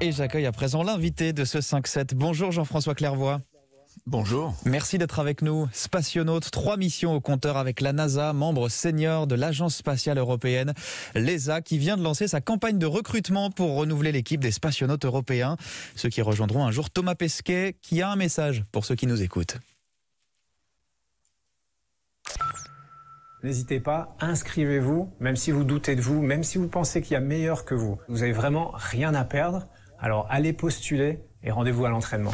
Et j'accueille à présent l'invité de ce 5-7. Bonjour Jean-François Clairvoy. Bonjour. Merci d'être avec nous. Spationaute, trois missions au compteur avec la NASA, membre senior de l'Agence spatiale européenne, l'ESA, qui vient de lancer sa campagne de recrutement pour renouveler l'équipe des spationautes européens. Ceux qui rejoindront un jour Thomas Pesquet, qui a un message pour ceux qui nous écoutent. N'hésitez pas, inscrivez-vous, même si vous doutez de vous, même si vous pensez qu'il y a meilleur que vous. Vous avez vraiment rien à perdre. Alors allez postuler et rendez-vous à l'entraînement.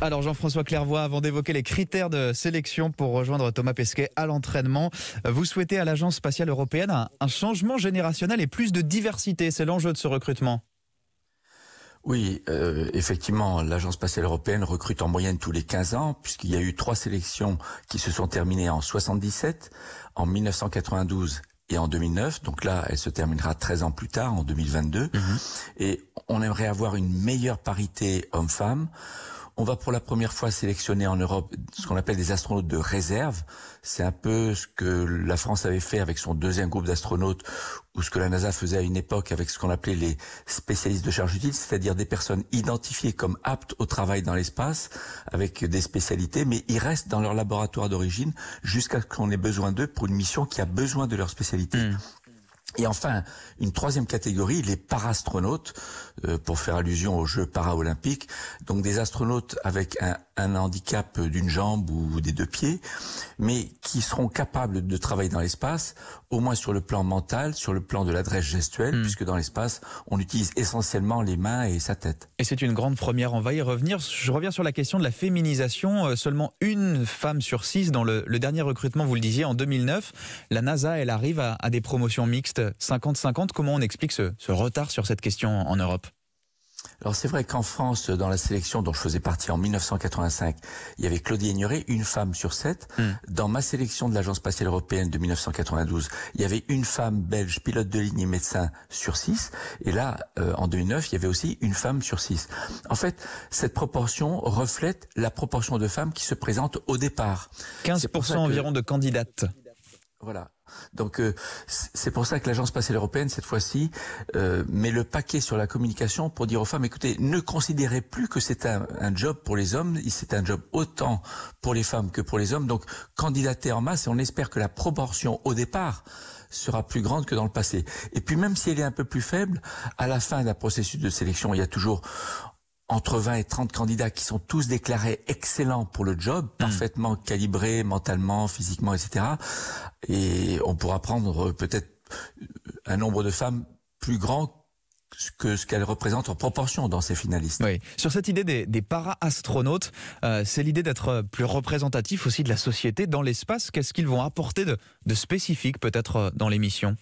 Alors Jean-François Clairvoy, avant d'évoquer les critères de sélection pour rejoindre Thomas Pesquet à l'entraînement, vous souhaitez à l'Agence spatiale européenne un changement générationnel et plus de diversité. C'est l'enjeu de ce recrutement. Oui, euh, effectivement, l'Agence spatiale européenne recrute en moyenne tous les 15 ans, puisqu'il y a eu trois sélections qui se sont terminées en 77, en 1992 et en 2009. Donc là, elle se terminera 13 ans plus tard, en 2022. Mm-hmm. Et on aimerait avoir une meilleure parité homme-femme on va pour la première fois sélectionner en Europe ce qu'on appelle des astronautes de réserve. C'est un peu ce que la France avait fait avec son deuxième groupe d'astronautes ou ce que la NASA faisait à une époque avec ce qu'on appelait les spécialistes de charge utile, c'est-à-dire des personnes identifiées comme aptes au travail dans l'espace avec des spécialités, mais ils restent dans leur laboratoire d'origine jusqu'à ce qu'on ait besoin d'eux pour une mission qui a besoin de leur spécialité. Mmh. Et enfin, une troisième catégorie, les parastronautes, euh, pour faire allusion aux Jeux paraolympiques, donc des astronautes avec un, handicap d'une jambe ou des deux pieds, mais qui seront capables de travailler dans l'espace, au moins sur le plan mental, sur le plan de l'adresse gestuelle, hmm. puisque dans l'espace, on utilise essentiellement les mains et sa tête. Et c'est une grande première, on va y revenir. Je reviens sur la question de la féminisation. Euh, seulement une femme sur six dans le, dernier recrutement, vous le disiez, en 2009. La NASA, elle arrive à des promotions mixtes 50-50. Comment on explique ce, retard sur cette question en Europe alors c'est vrai qu'en France, dans la sélection dont je faisais partie en 1985, il y avait Claudie Aigneret, une femme sur sept. Hmm. Dans ma sélection de l'Agence spatiale européenne de 1992, il y avait une femme belge, pilote de ligne et médecin sur six. Et là, euh, en 2009, il y avait aussi une femme sur six. En fait, cette proportion reflète la proportion de femmes qui se présentent au départ. 15% environ de candidates. Voilà. Donc euh, c'est pour ça que l'agence spatiale européenne cette fois-ci euh, met le paquet sur la communication pour dire aux femmes écoutez ne considérez plus que c'est un, un, job pour les hommes c'est un job autant pour les femmes que pour les hommes donc candidatez en masse et on espère que la proportion au départ sera plus grande que dans le passé et puis même si elle est un peu plus faible à la fin d'un processus de sélection il y a toujours entre 20 et 30 candidats qui sont tous déclarés excellents pour le job, hmm. parfaitement calibrés mentalement, physiquement, etc. Et on pourra prendre euh, peut-être un nombre de femmes plus grand que ce qu'elles représentent en proportion dans ces finalistes. Sur cette idée des, para-astronautes, euh, c'est l'idée d'être euh, plus représentatif aussi de la société dans l'espace. Qu'est-ce qu'ils vont apporter de, de spécifique peut-être dans l'émission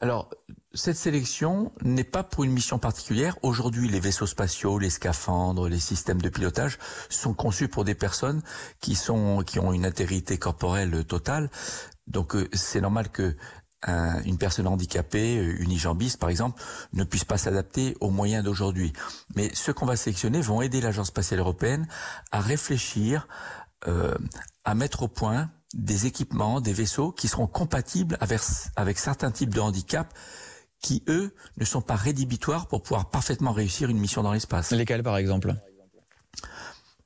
alors, cette sélection n'est pas pour une mission particulière. Aujourd'hui, les vaisseaux spatiaux, les scaphandres, les systèmes de pilotage sont conçus pour des personnes qui sont qui ont une intérité corporelle totale. Donc, euh, c'est normal que une personne handicapée, une euh, unijambiste par exemple, ne puisse pas s'adapter aux moyens d'aujourd'hui. Mais ceux qu'on va sélectionner vont aider l'Agence spatiale européenne à réfléchir, euh, à mettre au point des équipements, des vaisseaux qui seront compatibles avec, certains types de handicaps qui, eux, ne sont pas rédhibitoires pour pouvoir parfaitement réussir une mission dans l'espace. Lesquels, par exemple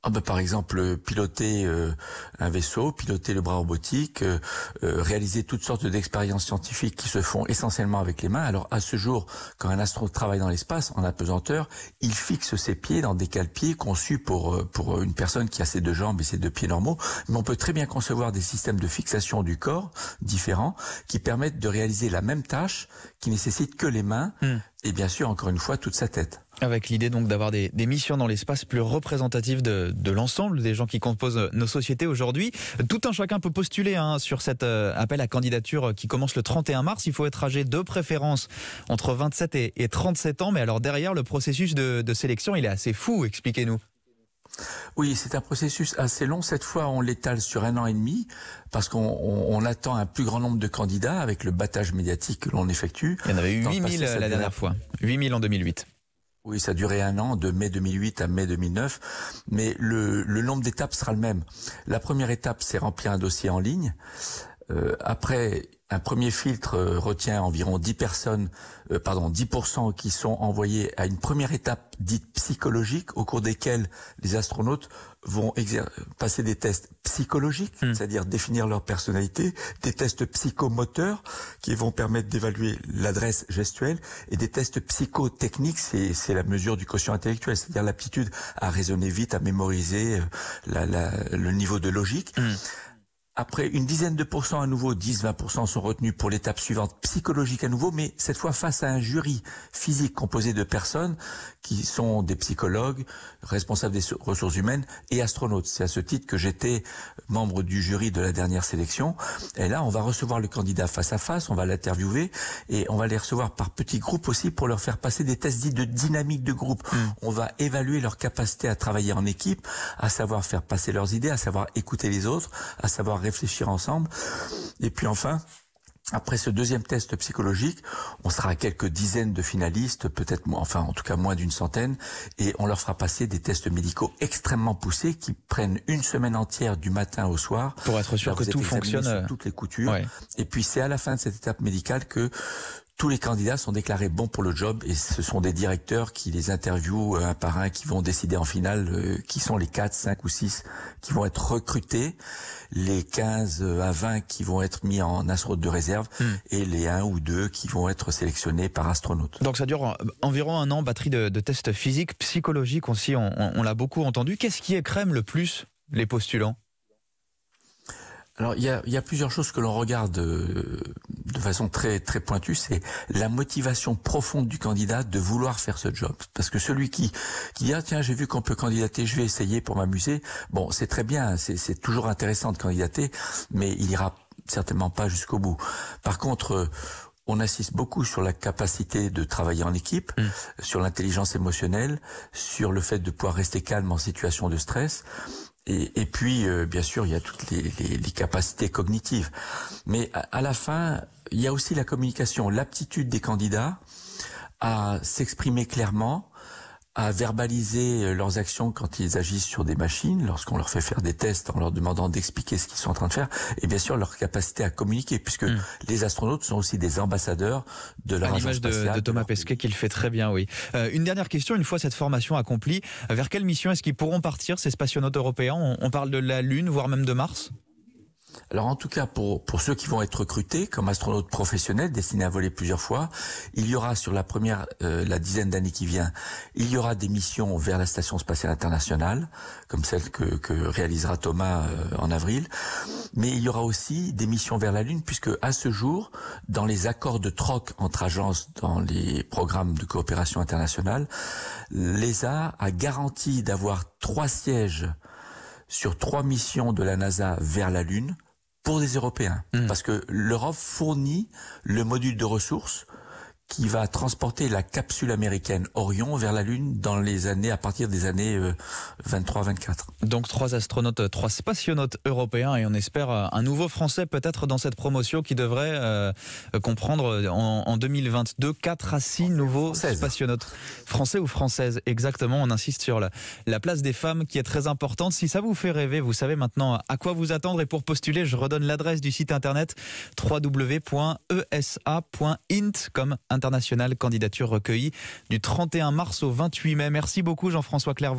ah bah, par exemple, euh, piloter euh, un vaisseau, piloter le bras robotique, euh, réaliser toutes sortes d'expériences scientifiques qui se font essentiellement avec les mains. Alors à ce jour, quand un astronaute travaille dans l'espace en apesanteur, il fixe ses pieds dans des cale-pieds conçus pour, pour une personne qui a ses deux jambes et ses deux pieds normaux. Mais on peut très bien concevoir des systèmes de fixation du corps différents qui permettent de réaliser la même tâche qui nécessite que les mains. Hmm et bien sûr, encore une fois, toute sa tête. Avec l'idée donc d'avoir des, missions dans l'espace plus représentatives de, l'ensemble des gens qui composent euh, nos sociétés aujourd'hui. Tout un chacun peut postuler hein, sur cet euh, appel à candidature euh, qui commence le 31 mars. Il faut être âgé de préférence entre 27 et, 37 ans. Mais alors derrière, le processus de sélection, il est assez fou. Expliquez-nous. Oui, c'est un processus assez long. Cette fois, on l'étale sur un an et demi parce qu'on attend un plus grand nombre de candidats avec le battage médiatique que l'on effectue. Il y en avait eu 8000 la dernière fois, 8000 en 2008. Oui, ça a duré un an, de mai 2008 à mai 2009, mais le, nombre d'étapes sera le même. La première étape, c'est remplir un dossier en ligne. Euh, après, un premier filtre euh, retient environ 10 personnes, euh, pardon, 10% qui sont envoyés à une première étape dite psychologique au cours desquelles les astronautes vont passer des tests psychologiques, hmm. c'est-à-dire définir leur personnalité, des tests psychomoteurs qui vont permettre d'évaluer l'adresse gestuelle et des tests psychotechniques, c'est la mesure du quotient intellectuel, c'est-à-dire l'aptitude à raisonner vite, à mémoriser euh, le niveau de logique. Hmm. Après une dizaine de pourcents à nouveau, 10-20% sont retenus pour l'étape suivante psychologique à nouveau, mais cette fois face à un jury physique composé de personnes qui sont des psychologues, responsables des ressources humaines et astronautes. C'est à ce titre que j'étais membre du jury de la dernière sélection. Et là, on va recevoir le candidat face à face, on va l'interviewer et on va les recevoir par petits groupes aussi pour leur faire passer des tests dits de dynamique de groupe. Hmm. On va évaluer leur capacité à travailler en équipe, à savoir faire passer leurs idées, à savoir écouter les autres, à savoir réfléchir ensemble. Et puis enfin, après ce deuxième test psychologique, on sera à quelques dizaines de finalistes, peut-être, enfin en tout cas moins d'une centaine, et on leur fera passer des tests médicaux extrêmement poussés qui prennent une semaine entière du matin au soir pour être sûr que tout fonctionne, euh, toutes les coutures. Et puis c'est à la fin de cette étape médicale que tous les candidats sont déclarés bons pour le job et ce sont des directeurs qui les interviewent euh, un par un, qui vont décider en finale euh, qui sont les 4, 5 ou 6 qui vont être recrutés, les 15 euh, à 20 qui vont être mis en astronaute de réserve hmm. et les 1 ou 2 qui vont être sélectionnés par astronaute. Donc ça dure environ un an, batterie de, tests physiques, psychologiques aussi, on, on l'a beaucoup entendu. Qu'est-ce qui écrème le plus les postulants alors il y a, plusieurs choses que l'on regarde euh, de façon très très pointue, c'est la motivation profonde du candidat de vouloir faire ce job. Parce que celui qui qui dit ah, tiens j'ai vu qu'on peut candidater, je vais essayer pour m'amuser. Bon c'est très bien, c'est toujours intéressant de candidater, mais il ira certainement pas jusqu'au bout. Par contre euh, on insiste beaucoup sur la capacité de travailler en équipe, mmh. sur l'intelligence émotionnelle, sur le fait de pouvoir rester calme en situation de stress. Et, puis, euh, bien sûr, il y a toutes les, capacités cognitives. Mais à, la fin, il y a aussi la communication, l'aptitude des candidats à s'exprimer clairement, à verbaliser euh, leurs actions quand ils agissent sur des machines, lorsqu'on leur fait faire des tests en leur demandant d'expliquer ce qu'ils sont en train de faire, et bien sûr leur capacité à communiquer, puisque hmm. les astronautes sont aussi des ambassadeurs de la à l'image de, Thomas Pesquet qu'il fait très bien, oui. Euh, une dernière question, une fois cette formation accomplie, vers quelle mission est-ce qu'ils pourront partir ces spationautes européens on parle de la Lune, voire même de Mars alors en tout cas, pour, pour ceux qui vont être recrutés comme astronautes professionnels destinés à voler plusieurs fois, il y aura sur la première, euh, la dizaine d'années qui vient, il y aura des missions vers la Station spatiale internationale, comme celle que, que réalisera Thomas euh, en avril, mais il y aura aussi des missions vers la Lune, puisque à ce jour, dans les accords de troc entre agences, dans les programmes de coopération internationale, l'ESA a garanti d'avoir trois sièges sur trois missions de la NASA vers la Lune pour des Européens. Hmm. Parce que l'Europe fournit le module de ressources qui va transporter la capsule américaine Orion vers la Lune dans les années à partir des années 23-24. Euh, Donc trois astronautes, trois spationautes européens et on espère euh, un nouveau français peut-être dans cette promotion qui devrait euh, comprendre en, 2022 4 à 6 nouveaux spationautes français ou françaises exactement. On insiste sur la, la place des femmes qui est très importante. Si ça vous fait rêver, vous savez maintenant à quoi vous attendre et pour postuler, je redonne l'adresse du site internet www.esa.int e comme internationale candidature recueillie du 31 mars au 28 mai. Merci beaucoup Jean-François Clairvaux.